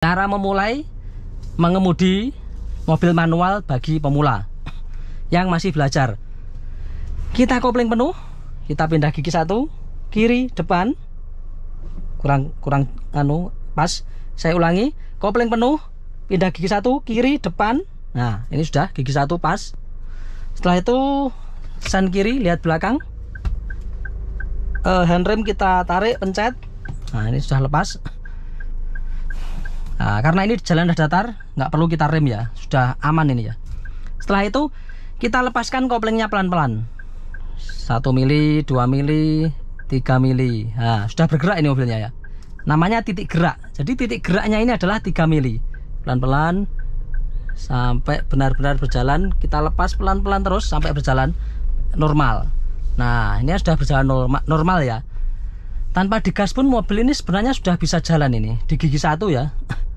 Cara memulai mengemudi mobil manual bagi pemula yang masih belajar. Kita kopling penuh, kita pindah gigi satu, kiri depan. Kurang kurang anu pas. Saya ulangi, kopling penuh, pindah gigi satu, kiri depan. Nah, ini sudah gigi satu pas. Setelah itu sen kiri lihat belakang. Uh, handrem kita tarik pencet. Nah, ini sudah lepas. Nah, karena ini jalan sudah datar, nggak perlu kita rem ya, sudah aman ini ya. Setelah itu kita lepaskan koplingnya pelan-pelan. 1 mili, 2 mili, 3 mili. Nah, sudah bergerak ini mobilnya ya. Namanya titik gerak. Jadi titik geraknya ini adalah 3 mili. Pelan-pelan sampai benar-benar berjalan, kita lepas pelan-pelan terus sampai berjalan normal. Nah, ini sudah berjalan normal ya. Tanpa digas pun mobil ini sebenarnya sudah bisa jalan ini. Di gigi satu ya.